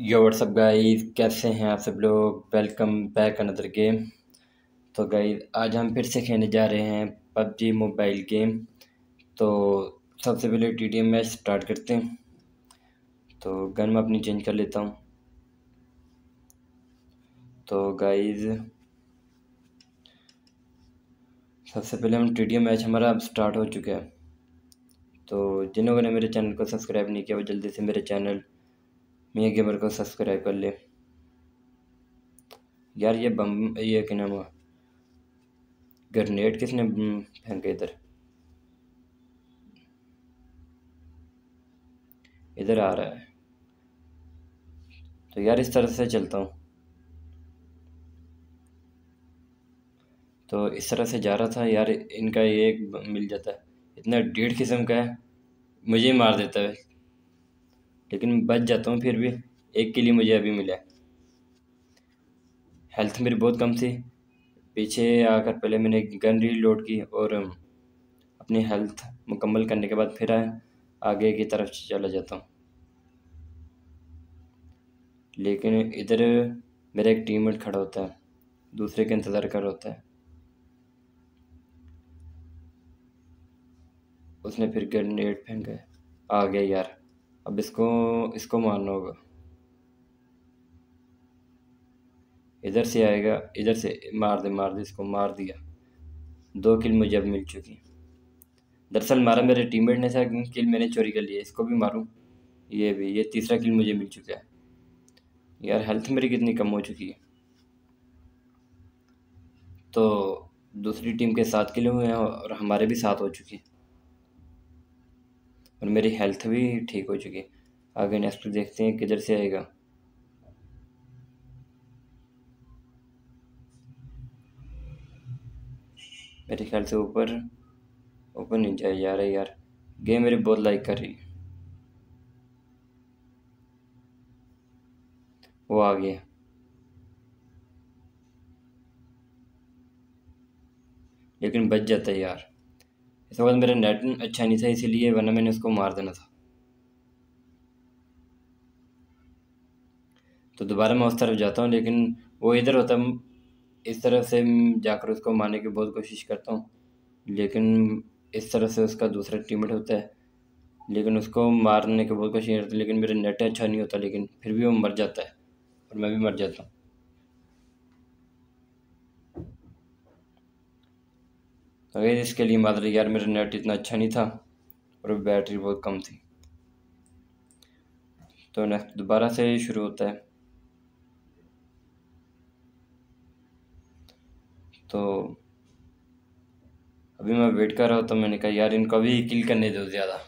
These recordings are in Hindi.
यो व्हाट्सअप गाइस कैसे हैं आप सब लोग वेलकम बैक अनदर गेम तो गाइस आज हम फिर से खेलने जा रहे हैं पबजी मोबाइल गेम तो सबसे पहले T T M match start करते हैं तो गन में अपनी चेंज कर लेता हूँ तो गाइस सबसे पहले हम टी टी एम मैच हमारा अब स्टार्ट हो चुका है तो जिन लोगों ने मेरे चैनल को सब्सक्राइब नहीं किया वो जल्दी से मेरे चैनल मियाँ गेमर को सब्सक्राइब कर ले यार ये बम ये क्या नाम हुआ ग्रनेड किसने हम्म, फेंके इधर इधर आ रहा है तो यार इस तरह से चलता हूँ तो इस तरह से जा रहा था यार इनका ये मिल जाता है इतना डेढ़ किस्म का है मुझे मार देता है लेकिन बच जाता हूँ फिर भी एक के लिए मुझे अभी मिला हेल्थ मेरी बहुत कम थी पीछे आकर पहले मैंने गन लोड की और अपनी हेल्थ मुकम्मल करने के बाद फिर आगे की तरफ चला जाता हूँ लेकिन इधर मेरा एक टीम खड़ा होता है दूसरे का इंतज़ार कर होता है उसने फिर ग्रेनेड फेंका आ गया यार अब इसको इसको मानना होगा इधर से आएगा इधर से मार दे मार दे इसको मार दिया दो किल मुझे अब मिल चुकी दरअसल मारा मेरे टीममेट ने सर किल मैंने चोरी कर लिया इसको भी मारूं ये भी ये तीसरा किल मुझे मिल चुका है यार हेल्थ मेरी कितनी कम हो चुकी है तो दूसरी टीम के सात किलो हुए हैं और हमारे भी सात हो चुके हैं और मेरी हेल्थ भी ठीक हो चुकी है आगे नेक्स्ट देखते हैं किधर से आएगा मेरे ख्याल से ऊपर ऊपर नहीं जाए जा रहा है यार गेम मेरी बहुत लाइक कर रही वो आ गया लेकिन बच जाता है यार इसके बाद मेरा नेट अच्छा नहीं था इसीलिए वरना मैंने उसको मार देना था तो दोबारा मैं उस तरफ जाता हूँ लेकिन वो इधर होता इस तरफ से जाकर उसको मारने की बहुत कोशिश करता हूँ लेकिन इस तरफ से उसका दूसरा टीम होता है लेकिन उसको मारने की बहुत कोशिश करता है लेकिन मेरा नेट अच्छा नहीं होता लेकिन फिर भी वो मर जाता है और मैं भी मर जाता हूँ तो गई इसके लिए मात्र यार मेरा नेट इतना अच्छा नहीं था और बैटरी बहुत कम थी तो नेक्स्ट दोबारा से शुरू होता है तो अभी मैं वेट कर रहा हूँ तो मैंने कहा यार इनको अभी किल करने दो ज़्यादा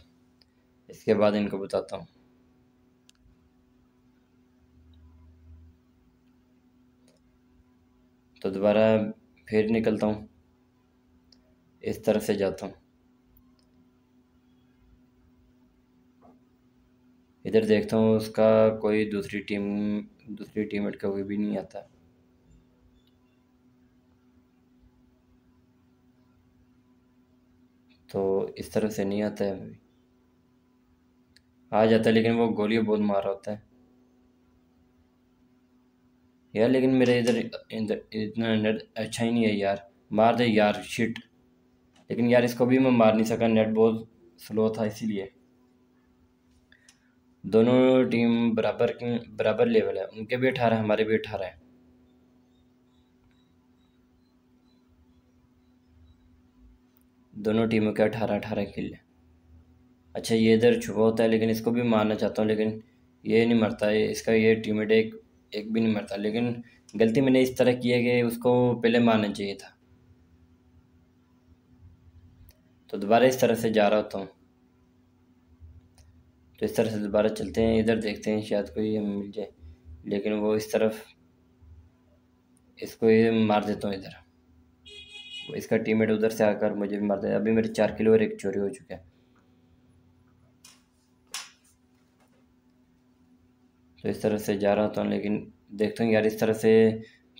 इसके बाद इनको बताता हूँ तो दोबारा फिर निकलता हूँ इस तरह से जाता हूँ इधर देखता हूँ उसका कोई दूसरी टीम दूसरी टीम का कोई भी नहीं आता तो इस तरह से नहीं आता है आ जाता है लेकिन वो गोली बहुत मार रहा होता है यार लेकिन मेरा इधर इधर इतना अच्छा ही नहीं है यार मार दे यार शिट लेकिन यार इसको भी मैं मार नहीं सका नेट बहुत स्लो था इसीलिए दोनों टीम बराबर बराबर लेवल है उनके भी अठारह हमारे भी अठारह है दोनों टीमों के अठारह अठारह किल अच्छा ये इधर छुपा होता है लेकिन इसको भी मारना चाहता हूँ लेकिन ये नहीं मरता है इसका ये टीमेट एक एक भी नहीं मरता लेकिन गलती मैंने इस तरह की है कि उसको पहले मारना चाहिए था तो दोबारा इस तरह से जा रहा होता हूँ तो इस तरह से दोबारा चलते हैं इधर देखते हैं शायद कोई हमें मिल जाए लेकिन वो इस तरफ इसको ये मार देता हूँ इधर इसका टीममेट उधर से आकर मुझे भी मार दे अभी मेरे चार किलो और एक चोरी हो चुका है तो इस तरह से जा रहा होता हूँ लेकिन देखता हूँ यार इस तरह से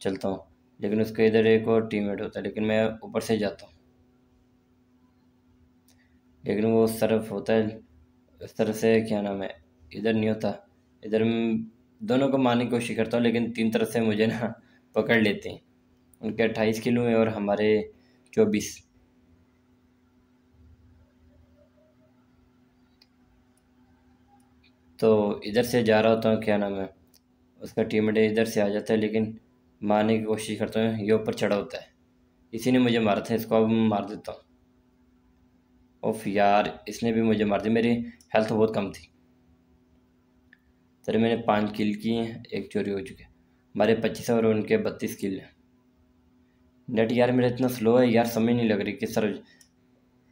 चलता हूँ लेकिन उसके इधर एक और टीममेट होता है लेकिन मैं ऊपर से जाता हूँ लेकिन वो उस तरफ होता है उस तरफ से क्या नाम है इधर नहीं होता इधर दोनों को मारने की कोशिश करता हूँ लेकिन तीन तरफ से मुझे ना पकड़ लेते हैं उनके अट्ठाईस किलो हैं और हमारे चौबीस तो इधर से जा रहा होता हूँ क्या नाम है उसका टीम इधर से आ जाता है लेकिन मारने की कोशिश करता हूँ ये ऊपर चढ़ा होता है इसी ने मुझे मारा था इसको अब मार देता हूँ ओफ यार इसने भी मुझे मार दिया मेरी हेल्थ बहुत कम थी सर मैंने पाँच किल किए हैं एक चोरी हो चुके हमारे पच्चीस और उनके बत्तीस किल हैं नेट यार मेरा इतना स्लो है यार समझ नहीं लग रही कि सर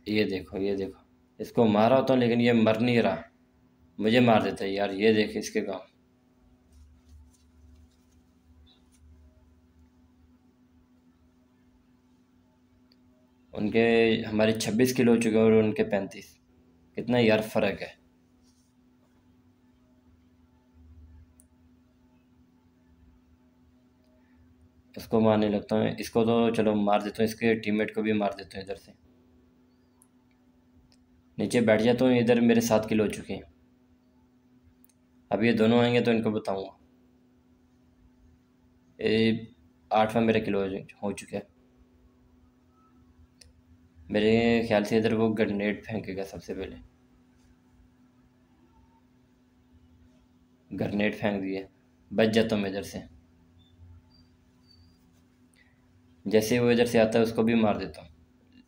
ये देखो ये देखो इसको मारा होता तो, हूँ लेकिन ये मर नहीं रहा मुझे मार देता है यार ये देखे इसके काम उनके हमारे छब्बीस किलो हो चुके हैं और उनके पैंतीस कितना यार फ़र्क है इसको मारने लगता हूँ इसको तो चलो मार देता हूँ इसके टीममेट को भी मार देता हूँ इधर से नीचे बैठ जाता तो हूँ इधर मेरे सात किलो हो चुके हैं अब ये दोनों आएंगे तो इनको बताऊँगा ये आठवा मेरे किलो हो चुके हैं मेरे ख्याल से इधर वो ग्रनेड फेंकेगा सबसे पहले ग्रनेड फेंक दिए बच जाता हूँ इधर से जैसे वो इधर से आता है उसको भी मार देता हूँ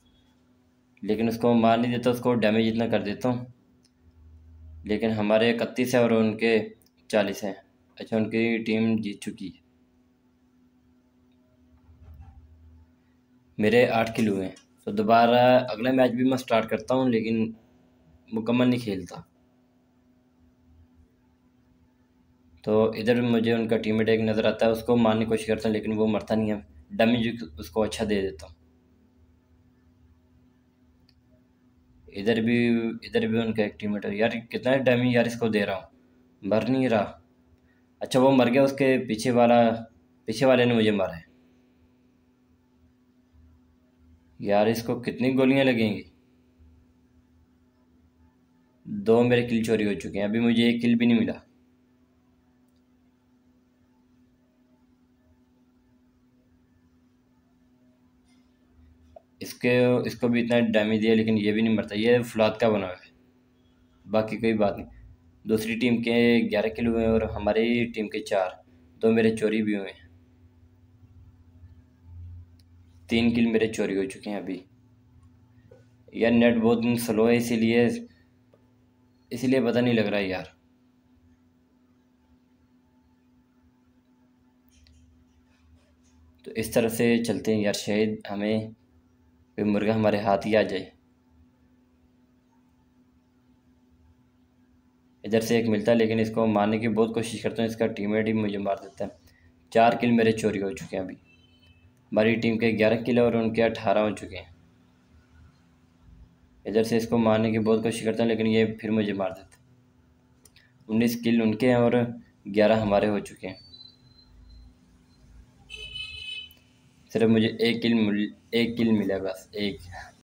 लेकिन उसको मार नहीं देता उसको डैमेज इतना कर देता हूँ लेकिन हमारे इकतीस है और उनके चालीस हैं अच्छा उनकी टीम जीत चुकी है मेरे आठ किलो हैं तो दोबारा अगला मैच भी मैं स्टार्ट करता हूँ लेकिन मुकम्मल नहीं खेलता तो इधर भी मुझे उनका टीम एक नज़र आता है उसको मारने की कोशिश करता हूँ लेकिन वो मरता नहीं है डमी डैमेज उसको अच्छा दे देता हूँ इधर भी इधर भी उनका एक टीम है यार कितना डमी यार इसको दे रहा हूँ मर नहीं रहा अच्छा वो मर गया उसके पीछे वाला पीछे वाले ने मुझे मारा है यार इसको कितनी गोलियां लगेंगी दो मेरे किल चोरी हो चुके हैं अभी मुझे एक किल भी नहीं मिला इसके इसको भी इतना डैमेज दिया लेकिन ये भी नहीं मरता ये फ्लाद का बना हुआ है बाकी कोई बात नहीं दूसरी टीम के ग्यारह किल हुए हैं और हमारी टीम के चार दो मेरे चोरी भी हुए हैं तीन किल मेरे चोरी हो चुके हैं अभी यार नेट बहुत दिन स्लो है इसीलिए इसीलिए पता नहीं लग रहा है यार तो इस तरह से चलते हैं यार शायद हमें कोई मुर्गा हमारे हाथ ही आ जाए इधर से एक मिलता है लेकिन इसको मारने की बहुत कोशिश करता हूँ इसका टीममेट ही मुझे मार देता है चार किल मेरे चोरी हो चुके हैं अभी हमारी टीम के ग्यारह किले और उनके अठारह हो चुके हैं इधर से इसको मारने की बहुत कोशिश करता हूँ लेकिन ये फिर मुझे मार देते उन्नीस किल उनके हैं और ग्यारह हमारे हो चुके हैं सिर्फ मुझे एक किल एक किल मिला बस एक